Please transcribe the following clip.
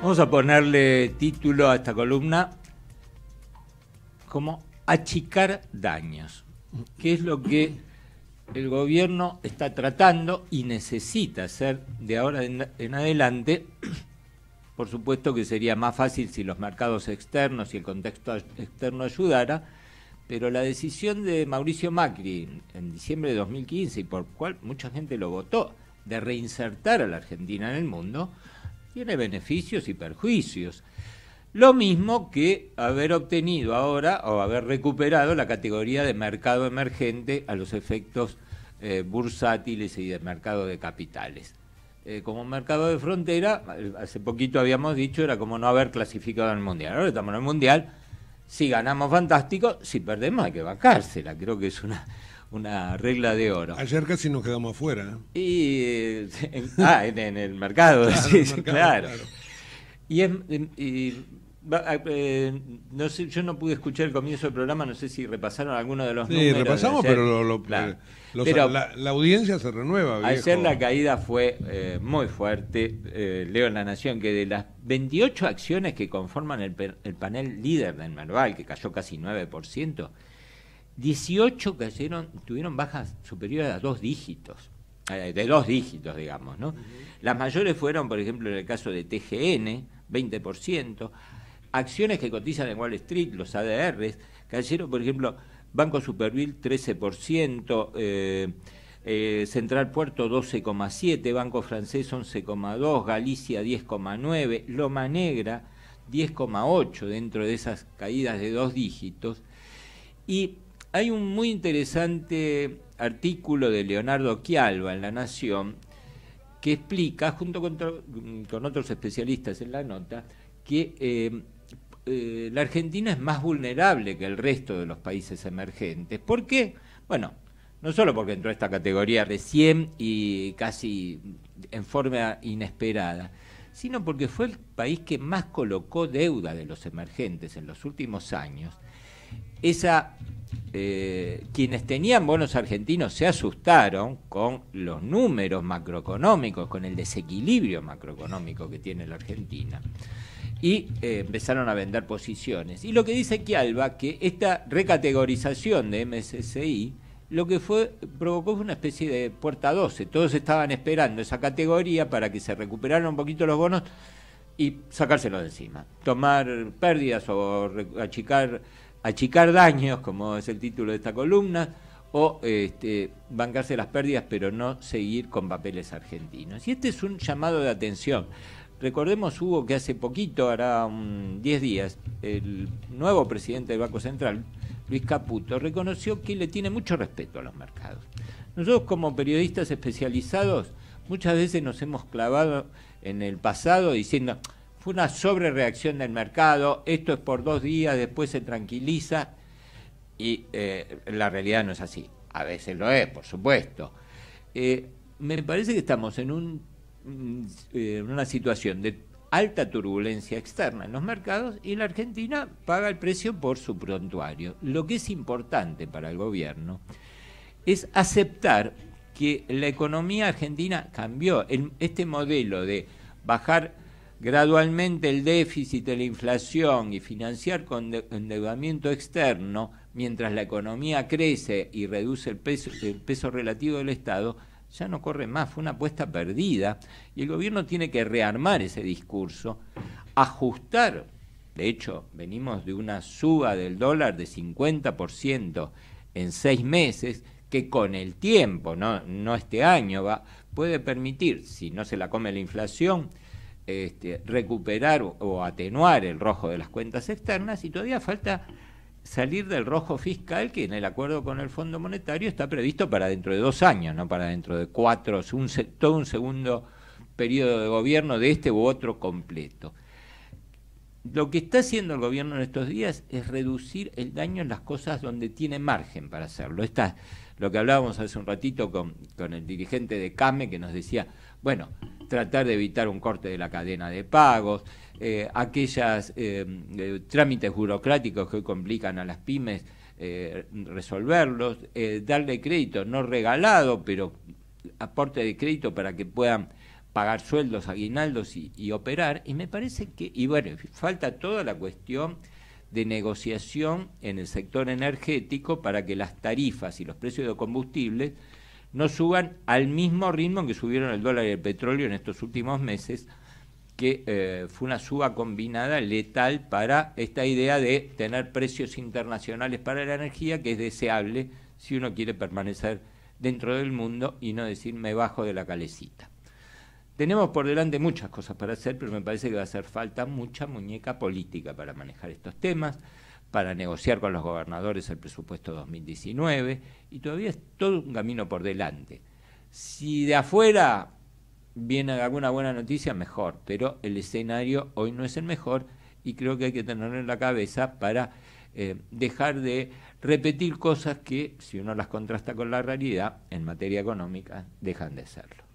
Vamos a ponerle título a esta columna como achicar daños, que es lo que el gobierno está tratando y necesita hacer de ahora en adelante. Por supuesto que sería más fácil si los mercados externos y el contexto externo ayudara, pero la decisión de Mauricio Macri en diciembre de 2015, y por cual mucha gente lo votó, de reinsertar a la Argentina en el mundo, tiene beneficios y perjuicios. Lo mismo que haber obtenido ahora o haber recuperado la categoría de mercado emergente a los efectos eh, bursátiles y de mercado de capitales. Eh, como mercado de frontera, hace poquito habíamos dicho, era como no haber clasificado al Mundial. Ahora estamos en el Mundial, si ganamos fantástico, si perdemos hay que bancársela. Creo que es una, una regla de oro. Ayer casi nos quedamos afuera. ¿eh? Y, eh, ah, en, el mercado, claro, sí, claro. Y, es, ah, eh, no sé, yo no pude escuchar el comienzo del programa, no sé si repasaron alguno de los números. Sí, repasamos, pero, lo, la, audiencia se renueva. Ayer la caída fue muy fuerte. leo en La Nación que de las 28 acciones que conforman el, el panel líder del Merval, que cayó casi 9%, 18 cayeron, tuvieron bajas superiores a dos dígitos, eh, de dos dígitos, digamos, ¿no? Las mayores fueron, por ejemplo, en el caso de TGN, 20%, acciones que cotizan en Wall Street, los ADRs, cayeron, por ejemplo, Banco Supervil, 13%, eh, eh, Central Puerto 12,7%, Banco Francés 11,2%, Galicia 10,9%, Loma Negra 10,8% dentro de esas caídas de dos dígitos. Y hay un muy interesante artículo de Leonardo quialba en La Nación que explica, junto con, otros especialistas en la nota, que eh, eh, la Argentina es más vulnerable que el resto de los países emergentes. ¿Por qué? Bueno, no solo porque entró a esta categoría recién y casi en forma inesperada, sino porque fue el país que más colocó deuda de los emergentes en los últimos años. Esa eh, quienes tenían bonos argentinos se asustaron con los números macroeconómicos, con el desequilibrio macroeconómico que tiene la Argentina. Y eh, empezaron a vender posiciones. Y lo que dice Kialba, que esta recategorización de MSCI lo que fue, provocó fue una especie de puerta 12. Todos estaban esperando esa categoría para que se recuperaran un poquito los bonos y sacárselos de encima. Tomar pérdidas o achicar achicar daños, como es el título de esta columna, o este, bancarse las pérdidas, pero no seguir con papeles argentinos. Y este es un llamado de atención. Recordemos, hubo que hace poquito, hará 10 días, el nuevo presidente del Banco Central, Luis Caputo, reconoció que le tiene mucho respeto a los mercados. Nosotros como periodistas especializados muchas veces nos hemos clavado en el pasado diciendo, fue una sobrereacción del mercado, esto es por dos días, después se tranquiliza y eh, la realidad no es así. A veces lo es, por supuesto. Eh, me parece que estamos en un, mm, eh, una situación de alta turbulencia externa en los mercados y la Argentina paga el precio por su prontuario. Lo que es importante para el gobierno es aceptar que la economía argentina cambió. El, este modelo de bajar gradualmente el déficit de la inflación y financiar con endeudamiento externo, mientras la economía crece y reduce el peso, relativo del Estado, ya no corre más, fue una apuesta perdida y el gobierno tiene que rearmar ese discurso, ajustar, de hecho venimos de una suba del dólar de 50% en seis meses, que con el tiempo, no, no este año, va, puede permitir, si no se la come la inflación, este, recuperar o, atenuar el rojo de las cuentas externas y todavía falta salir del rojo fiscal que en el acuerdo con el Fondo Monetario está previsto para dentro de dos años, no para dentro de cuatro, un, todo un segundo periodo de gobierno de este u otro completo. Lo que está haciendo el gobierno en estos días es reducir el daño en las cosas donde tiene margen para hacerlo. Está lo que hablábamos hace un ratito con, con el dirigente de CAME que nos decía, bueno, tratar de evitar un corte de la cadena de pagos, eh, aquellos eh, eh, trámites burocráticos que complican a las pymes, resolverlos, darle crédito, no regalado, pero aporte de crédito para que puedan pagar sueldos, aguinaldos y, y operar. Y me parece que, y bueno, falta toda la cuestión de negociación en el sector energético para que las tarifas y los precios de combustibles no suban al mismo ritmo que subieron el dólar y el petróleo en estos últimos meses, que eh, fue una suba combinada letal para esta idea de tener precios internacionales para la energía, que es deseable si uno quiere permanecer dentro del mundo y no decir me bajo de la calecita. Tenemos por delante muchas cosas para hacer, pero me parece que va a hacer falta mucha muñeca política para manejar estos temas para negociar con los gobernadores el presupuesto 2019 y todavía es todo un camino por delante. Si de afuera viene alguna buena noticia, mejor, pero el escenario hoy no es el mejor y creo que hay que tenerlo en la cabeza para eh, dejar de repetir cosas que, si uno las contrasta con la realidad, en materia económica dejan de serlo.